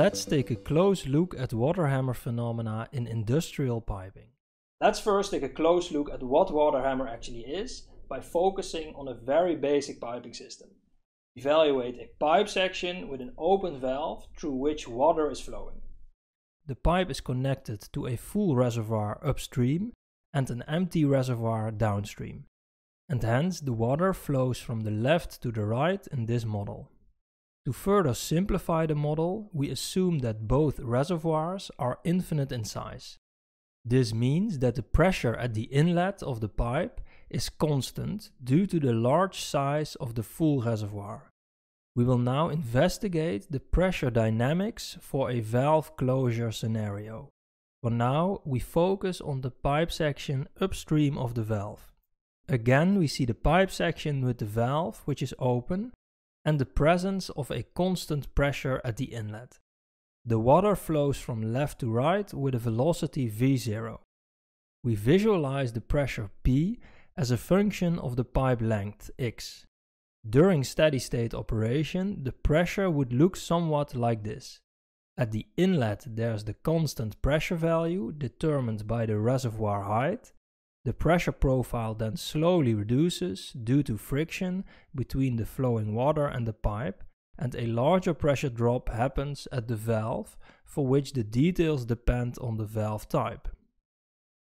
Let's take a close look at water hammer phenomena in industrial piping. Let's first take a close look at what water hammer actually is by focusing on a very basic piping system. Evaluate a pipe section with an open valve through which water is flowing. The pipe is connected to a full reservoir upstream and an empty reservoir downstream and hence the water flows from the left to the right in this model. To further simplify the model, we assume that both reservoirs are infinite in size. This means that the pressure at the inlet of the pipe is constant due to the large size of the full reservoir. We will now investigate the pressure dynamics for a valve closure scenario. For now, we focus on the pipe section upstream of the valve. Again, we see the pipe section with the valve, which is open, and the presence of a constant pressure at the inlet. The water flows from left to right with a velocity V0. We visualize the pressure P as a function of the pipe length x. During steady state operation, the pressure would look somewhat like this. At the inlet there's the constant pressure value determined by the reservoir height the pressure profile then slowly reduces due to friction between the flowing water and the pipe, and a larger pressure drop happens at the valve, for which the details depend on the valve type.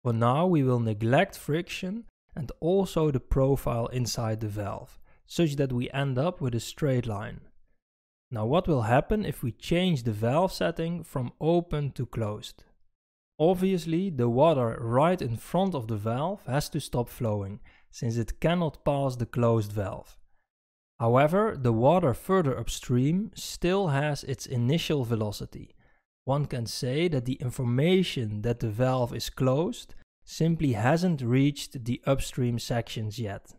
For now, we will neglect friction and also the profile inside the valve, such that we end up with a straight line. Now what will happen if we change the valve setting from open to closed? Obviously, the water right in front of the valve has to stop flowing, since it cannot pass the closed valve. However, the water further upstream still has its initial velocity. One can say that the information that the valve is closed simply hasn't reached the upstream sections yet.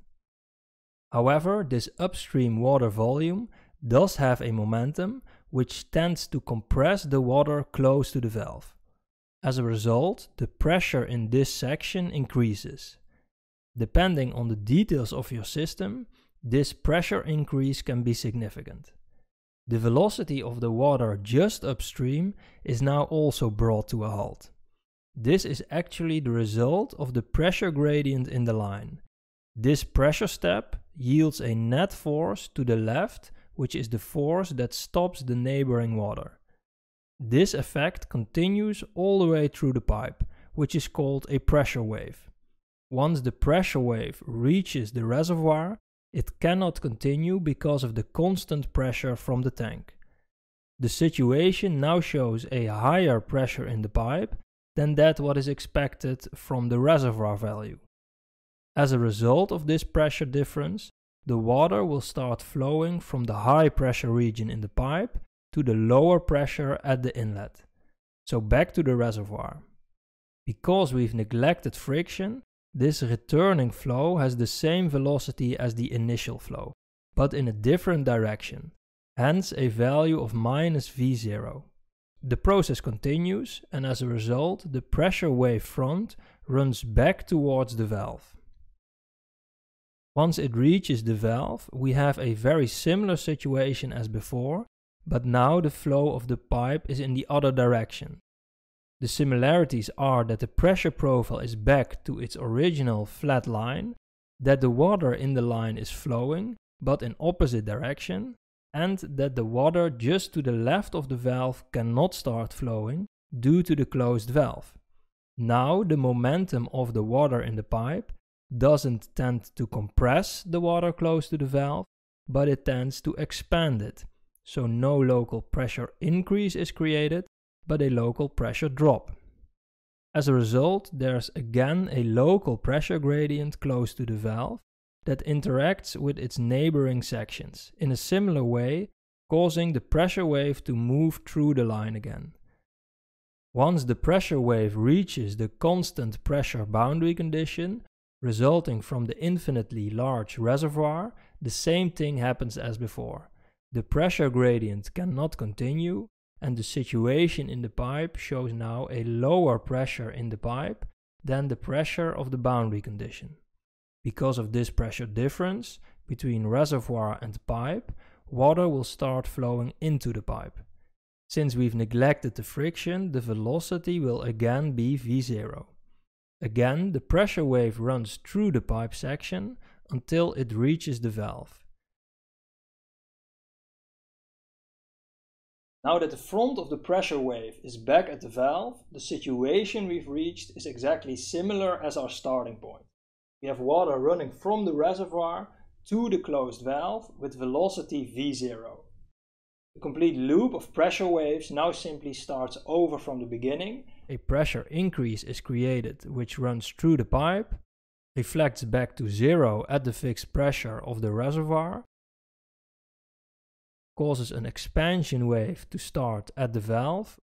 However, this upstream water volume does have a momentum which tends to compress the water close to the valve. As a result, the pressure in this section increases. Depending on the details of your system, this pressure increase can be significant. The velocity of the water just upstream is now also brought to a halt. This is actually the result of the pressure gradient in the line. This pressure step yields a net force to the left, which is the force that stops the neighboring water. This effect continues all the way through the pipe, which is called a pressure wave. Once the pressure wave reaches the reservoir, it cannot continue because of the constant pressure from the tank. The situation now shows a higher pressure in the pipe than that what is expected from the reservoir value. As a result of this pressure difference, the water will start flowing from the high pressure region in the pipe to the lower pressure at the inlet, so back to the reservoir. Because we've neglected friction, this returning flow has the same velocity as the initial flow, but in a different direction, hence a value of minus V0. The process continues and as a result the pressure wave front runs back towards the valve. Once it reaches the valve, we have a very similar situation as before, but now the flow of the pipe is in the other direction. The similarities are that the pressure profile is back to its original flat line, that the water in the line is flowing, but in opposite direction, and that the water just to the left of the valve cannot start flowing due to the closed valve. Now the momentum of the water in the pipe doesn't tend to compress the water close to the valve, but it tends to expand it so no local pressure increase is created, but a local pressure drop. As a result, there's again a local pressure gradient close to the valve that interacts with its neighboring sections in a similar way, causing the pressure wave to move through the line again. Once the pressure wave reaches the constant pressure boundary condition, resulting from the infinitely large reservoir, the same thing happens as before the pressure gradient cannot continue and the situation in the pipe shows now a lower pressure in the pipe than the pressure of the boundary condition. Because of this pressure difference between reservoir and pipe, water will start flowing into the pipe. Since we've neglected the friction, the velocity will again be V0. Again, the pressure wave runs through the pipe section until it reaches the valve. Now that the front of the pressure wave is back at the valve, the situation we've reached is exactly similar as our starting point. We have water running from the reservoir to the closed valve with velocity V0. The complete loop of pressure waves now simply starts over from the beginning. A pressure increase is created which runs through the pipe, reflects back to zero at the fixed pressure of the reservoir, causes an expansion wave to start at the valve,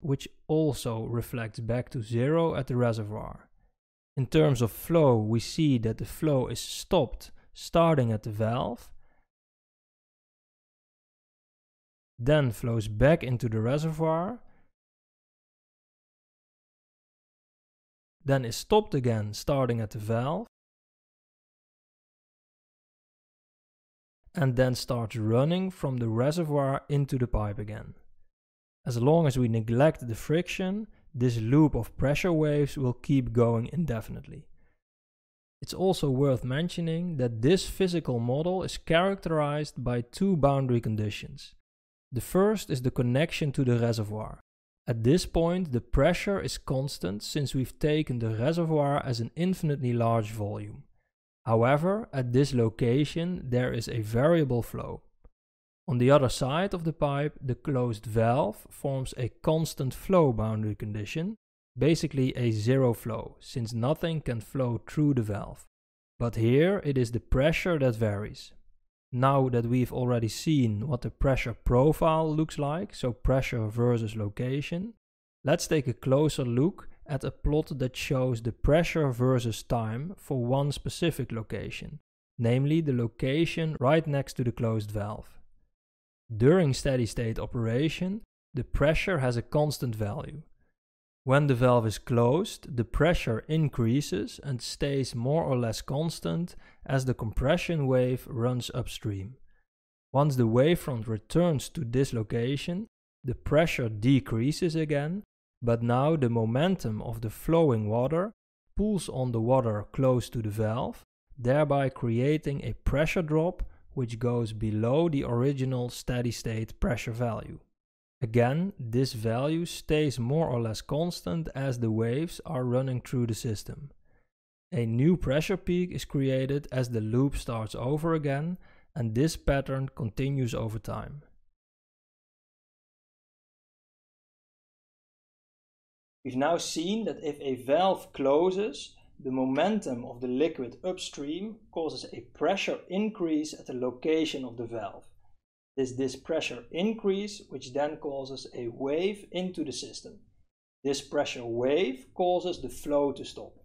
which also reflects back to zero at the reservoir. In terms of flow, we see that the flow is stopped starting at the valve, then flows back into the reservoir, then is stopped again starting at the valve, and then starts running from the reservoir into the pipe again. As long as we neglect the friction, this loop of pressure waves will keep going indefinitely. It's also worth mentioning that this physical model is characterized by two boundary conditions. The first is the connection to the reservoir. At this point, the pressure is constant since we've taken the reservoir as an infinitely large volume. However, at this location there is a variable flow. On the other side of the pipe, the closed valve forms a constant flow boundary condition, basically a zero flow, since nothing can flow through the valve. But here it is the pressure that varies. Now that we've already seen what the pressure profile looks like, so pressure versus location, let's take a closer look at a plot that shows the pressure versus time for one specific location, namely the location right next to the closed valve. During steady state operation, the pressure has a constant value. When the valve is closed, the pressure increases and stays more or less constant as the compression wave runs upstream. Once the wavefront returns to this location, the pressure decreases again but now the momentum of the flowing water pulls on the water close to the valve, thereby creating a pressure drop which goes below the original steady state pressure value. Again, this value stays more or less constant as the waves are running through the system. A new pressure peak is created as the loop starts over again and this pattern continues over time. We've now seen that if a valve closes, the momentum of the liquid upstream causes a pressure increase at the location of the valve. It is this pressure increase which then causes a wave into the system. This pressure wave causes the flow to stop.